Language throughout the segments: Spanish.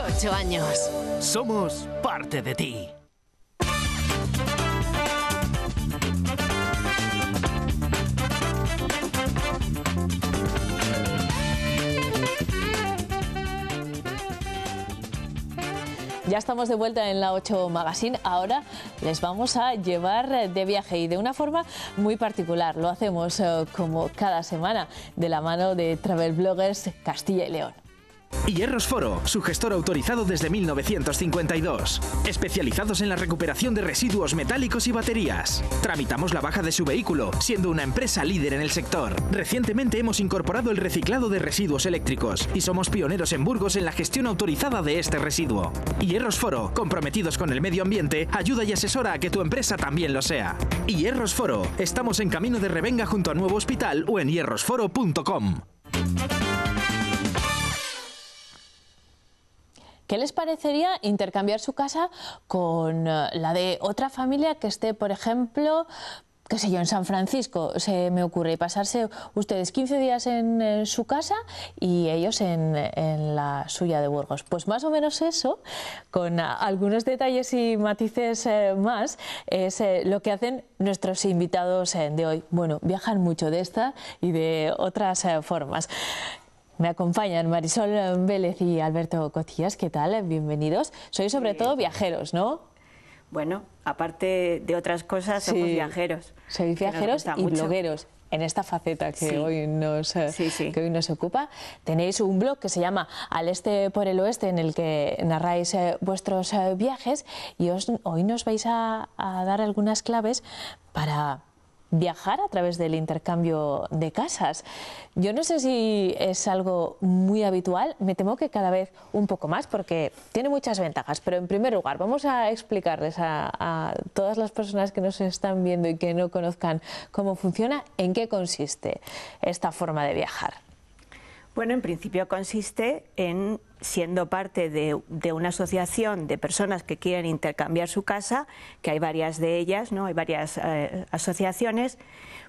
ocho años. Somos parte de ti. Ya estamos de vuelta en la 8 Magazine. Ahora les vamos a llevar de viaje y de una forma muy particular. Lo hacemos eh, como cada semana de la mano de Travel Bloggers Castilla y León. Hierros Foro, su gestor autorizado desde 1952. Especializados en la recuperación de residuos metálicos y baterías. Tramitamos la baja de su vehículo, siendo una empresa líder en el sector. Recientemente hemos incorporado el reciclado de residuos eléctricos y somos pioneros en Burgos en la gestión autorizada de este residuo. Hierros Foro, comprometidos con el medio ambiente, ayuda y asesora a que tu empresa también lo sea. Hierros Foro, estamos en camino de Revenga junto a Nuevo Hospital o en hierrosforo.com. ¿Qué les parecería intercambiar su casa con eh, la de otra familia que esté, por ejemplo, qué sé yo, en San Francisco, se me ocurre, pasarse ustedes 15 días en, su casa y ellos en, la suya de Burgos. Pues más o menos eso, con algunos detalles y matices eh, más, es eh, lo que hacen nuestros invitados de hoy. Bueno, viajan mucho de esta y de otras formas. Me acompañan Marisol Vélez y Alberto Cocías. ¿Qué tal? Bienvenidos. Sois sobre todo viajeros, ¿no? Bueno, aparte de otras cosas, somos viajeros. Sois viajeros y blogueros en esta faceta que, hoy nos, eh, que hoy nos ocupa. Tenéis un blog que se llama Al Este por el Oeste, en el que narráis eh, vuestros eh, viajes y hoy nos vais a dar algunas claves para viajar a través del intercambio de casas. Yo no sé si es algo muy habitual, me temo que cada vez un poco más porque tiene muchas ventajas, pero en primer lugar vamos a explicarles a, todas las personas que nos están viendo y que no conozcan cómo funciona, en qué consiste esta forma de viajar. Bueno, en principio consiste en, siendo parte de, una asociación de personas que quieren intercambiar su casa, que hay varias de ellas, ¿no? hay varias eh, asociaciones,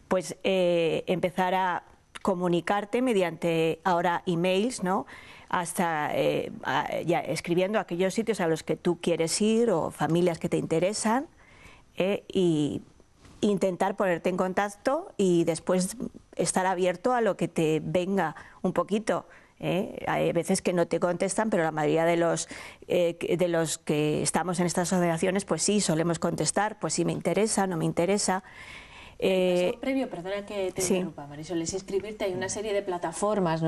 pues eh, empezar a comunicarte mediante ahora emails, ¿no? hasta eh, ya escribiendo aquellos sitios a los que tú quieres ir o familias que te interesan y intentar ponerte en contacto y después estar abierto a lo que te venga un poquito. ¿eh? Hay veces que no te contestan, pero la mayoría de los, eh, de los que estamos en estas asociaciones, pues sí, solemos contestar, pues sí me interesa, no me interesa. El eh, paso previo, perdona que te interrumpa, Marisol, es inscribirte. Hay una serie de plataformas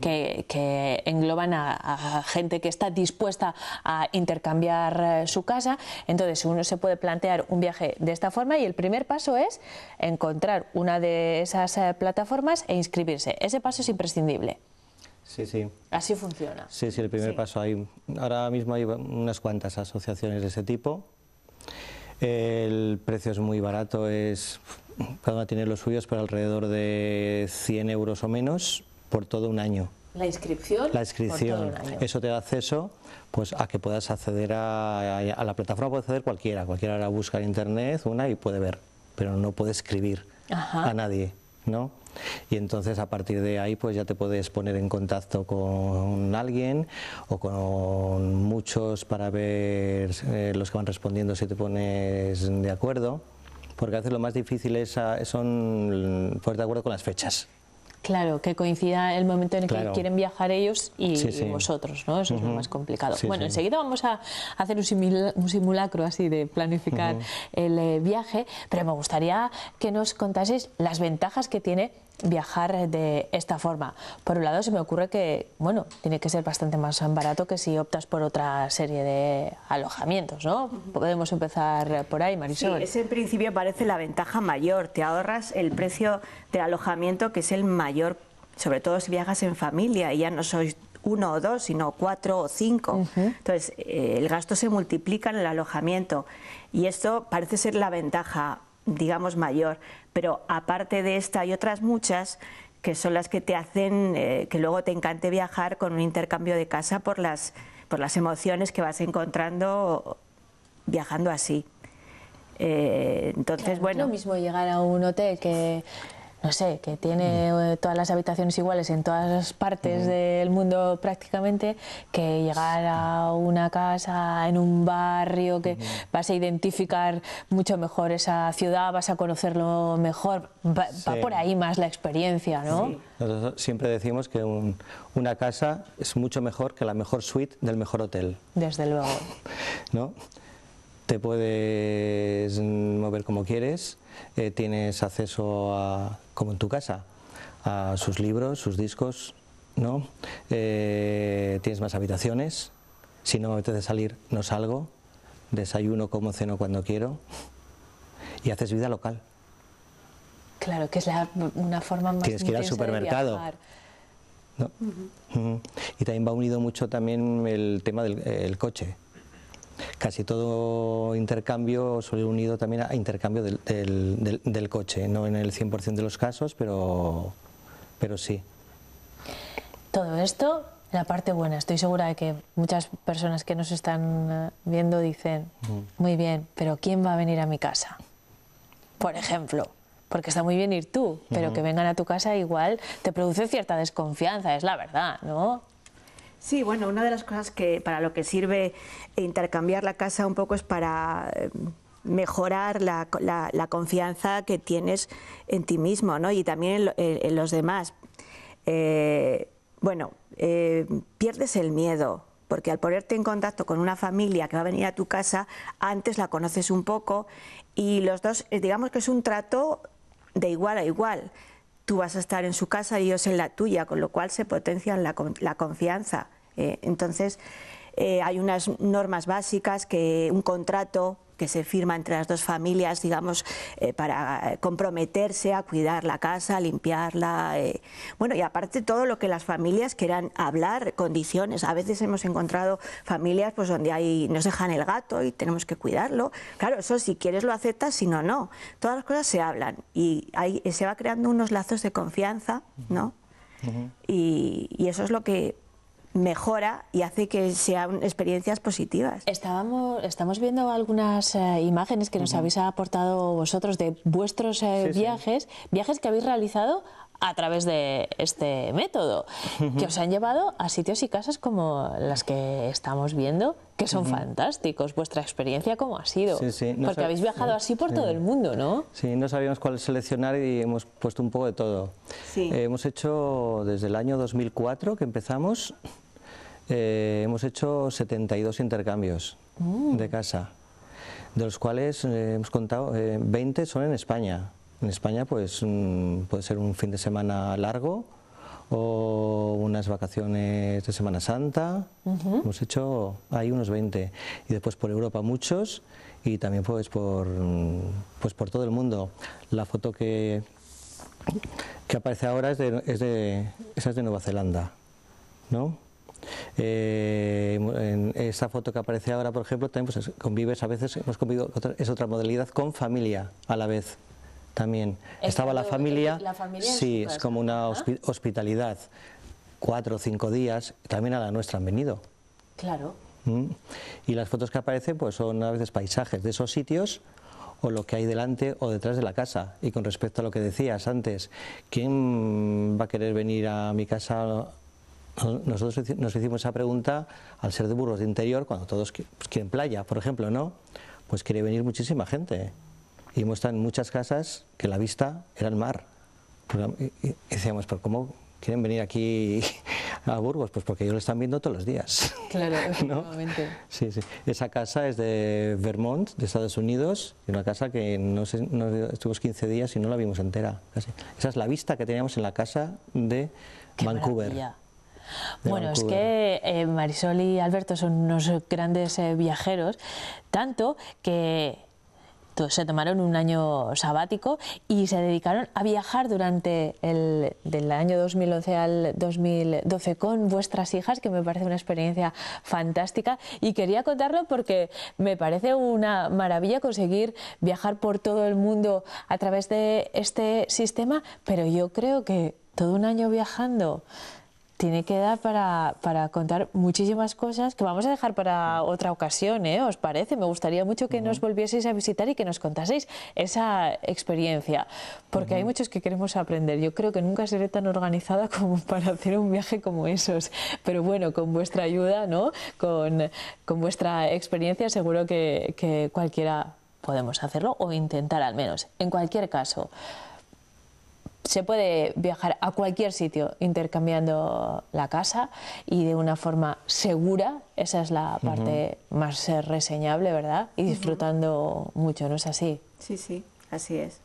que, engloban a, gente que está dispuesta a intercambiar eh, su casa. Entonces, uno se puede plantear un viaje de esta forma y el primer paso es encontrar una de esas eh, plataformas e inscribirse. Ese paso es imprescindible. Sí, sí. Así funciona. Sí, sí, el primer paso hay. Ahora mismo hay unas cuantas asociaciones de ese tipo. El precio es muy barato, es cada a tener los suyos por alrededor de 100 euros o menos por todo un año. La inscripción. La inscripción. Eso te da acceso pues, a que puedas acceder a, la plataforma, puede acceder cualquiera, cualquiera la busca en internet una y puede ver, pero no puede escribir a nadie, Y entonces a partir de ahí pues ya te puedes poner en contacto con alguien o con muchos para ver eh, los que van respondiendo si te pones de acuerdo porque a veces lo más difícil ah, es, son poner de acuerdo con las fechas. Claro, que coincida el momento en el que quieren viajar ellos y, vosotros, ¿no? Eso es lo más complicado. bueno, enseguida vamos a hacer un, simulacro así de planificar el eh, viaje, pero me gustaría que nos contaseis las ventajas que tiene viajar de esta forma. Por un lado se me ocurre que, bueno, tiene que ser bastante más barato que si optas por otra serie de alojamientos, ¿no? Podemos empezar por ahí, Marisol. Sí, ese en principio parece la ventaja mayor, te ahorras el precio de alojamiento que es el mayor, sobre todo si viajas en familia y ya no sois uno o dos, sino cuatro o cinco. Entonces, eh, el gasto se multiplica en el alojamiento y esto parece ser la ventaja digamos, mayor. Pero aparte de esta y otras muchas, que son las que te hacen eh, que luego te encante viajar con un intercambio de casa por las, por las emociones que vas encontrando viajando así. Eh, entonces, bueno. es lo mismo llegar a un hotel que no sé, que mm. tiene eh, todas las habitaciones iguales en todas las partes del mundo prácticamente, que llegar a una casa, en un barrio, que vas a identificar mucho mejor esa ciudad, vas a conocerlo mejor, va, por ahí más la experiencia, ¿no? Nosotros siempre decimos que una casa es mucho mejor que la mejor suite del mejor hotel. Desde luego. ¿No? te puedes mover como quieres, eh, tienes acceso a, como en tu casa, a sus libros, sus discos, ¿no? Eh, tienes más habitaciones, si no me de salir, no salgo, desayuno, como, ceno cuando quiero y haces vida local. Claro, que es una forma más Tienes que ir al supermercado. Y también va unido mucho también el tema del coche casi todo intercambio suele unido también a intercambio del, coche, no en el 100% de los casos, pero, sí. Todo esto, la parte buena, estoy segura de que muchas personas que nos están eh, viendo dicen, muy bien, pero ¿quién va a venir a mi casa? Por ejemplo porque está muy bien ir tú, pero que vengan a tu casa igual te produce cierta desconfianza, es la verdad, ¿no? Sí, bueno, una de las cosas que para lo que sirve intercambiar la casa un poco es para em, mejorar la, confianza que tienes en ti mismo ¿no? y también en, los demás. Eh, bueno, eh, pierdes el miedo, porque al ponerte en contacto con una familia que va a venir a tu casa, antes la conoces un poco y los dos, eh, digamos que es un trato de igual a igual tú vas a estar en su casa y ellos en la tuya, con lo cual se potencia la, la confianza. Eh, entonces, eh, hay unas normas básicas que un contrato que se firma entre las dos familias, digamos, eh, para eh, comprometerse a cuidar la casa, limpiarla. Eh. Bueno, y aparte todo lo que las familias quieran hablar, condiciones. A veces hemos encontrado familias pues donde hay, nos dejan el gato y tenemos que cuidarlo. Claro, eso si quieres lo aceptas, si no, no. Todas las cosas se hablan y ahí se va creando unos lazos de confianza, ¿no? y eso es lo que mejora y hace que sean experiencias positivas. Estábamos, estamos viendo algunas eh, imágenes que nos habéis aportado vosotros de vuestros eh, viajes, viajes que habéis realizado a través de este método, que os han llevado a sitios y casas como las que estamos viendo, que son fantásticos. ¿Vuestra experiencia cómo ha sido? Porque habéis viajado así por todo el mundo, ¿no? Sí, no sabíamos cuál seleccionar y hemos puesto un poco de todo. Eh, hemos hecho desde el año 2004 que empezamos, eh, hemos hecho 72 intercambios mm. de casa, de los cuales eh, hemos contado 20 son en España. En España pues mm, puede ser un fin de semana largo o unas vacaciones de Semana Santa. Hemos hecho hay unos 20 y después por Europa muchos y también pues por, mm, pues por todo el mundo. La foto que, que aparece ahora es de, es de, de Nueva Zelanda, ¿no? Eh, en esa foto que aparece ahora, por ejemplo, también pues, convives a veces, hemos es otra modalidad, con familia a la vez también. Estaba la familia, sí, es como una hospitalidad, cuatro o cinco días, también a la nuestra han venido. Claro. ¿Mm? Y las fotos que aparecen pues son a veces paisajes de esos sitios o lo que hay delante o detrás de la casa. Y con respecto a lo que decías antes, ¿quién va a querer venir a mi casa nosotros nos hicimos esa pregunta al ser de Burgos de Interior, cuando todos pues, quieren playa, por ejemplo, ¿no? Pues quiere venir muchísima gente y muestran muchas casas que la vista era el mar. Y decíamos, pero ¿cómo quieren venir aquí a Burgos? Pues porque ellos lo están viendo todos los días. Claro, efectivamente. Sí, sí. Esa casa es de Vermont, de Estados Unidos, y una casa que no, estuvimos 15 días y no la vimos entera. Casi. Esa es la vista que teníamos en la casa de Vancouver. Bueno, es que eh, Marisol y Alberto son unos grandes eh, viajeros, tanto que se tomaron un año sabático y se dedicaron a viajar durante el año 2011 al 2012 con vuestras hijas, que me parece una experiencia fantástica y quería contarlo porque me parece una maravilla conseguir viajar por todo el mundo a través de este sistema, pero yo creo que todo un año viajando tiene que dar para, para, contar muchísimas cosas que vamos a dejar para otra ocasión, ¿eh? ¿Os parece? Me gustaría mucho que nos volvieseis a visitar y que nos contaseis esa experiencia, porque hay muchos que queremos aprender. Yo creo que nunca seré tan organizada como para hacer un viaje como esos, pero bueno, con vuestra ayuda, ¿no? Con, con vuestra experiencia seguro que, que cualquiera podemos hacerlo o intentar al menos. En cualquier caso, se puede viajar a cualquier sitio intercambiando la casa y de una forma segura, esa es la parte más reseñable, ¿verdad? Y disfrutando mucho, ¿no es así? Sí, sí, así es.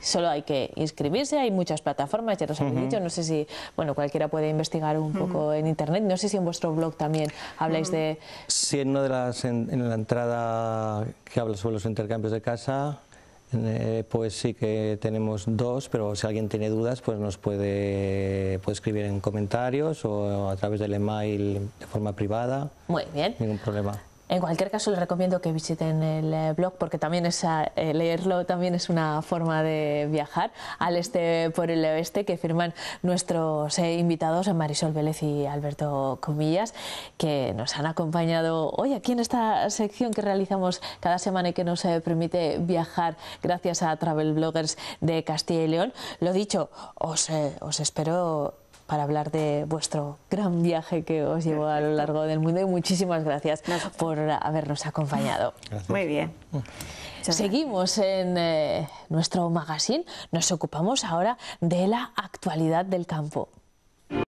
Solo hay que inscribirse, hay muchas plataformas, ya os dicho, no sé si, bueno, cualquiera puede investigar un poco en internet, no sé si en vuestro blog también habláis de... Sí, en una de las, en, en la entrada que habla sobre los intercambios de casa, eh, pues sí que tenemos dos, pero si alguien tiene dudas, pues nos puede, puede escribir en comentarios o a través del email de forma privada. Muy bien. Ningún problema. En cualquier caso, les recomiendo que visiten el eh, blog porque también es eh, leerlo también es una forma de viajar al este por el oeste que firman nuestros eh, invitados Marisol Vélez y Alberto Comillas que nos han acompañado hoy aquí en esta sección que realizamos cada semana y que nos permite viajar gracias a Travel Bloggers de Castilla y León. Lo dicho, os, os espero para hablar de vuestro gran viaje que os llevó a lo largo del mundo y muchísimas gracias por habernos acompañado. Muy bien. Seguimos en eh, nuestro magazine, nos ocupamos ahora de la actualidad del campo.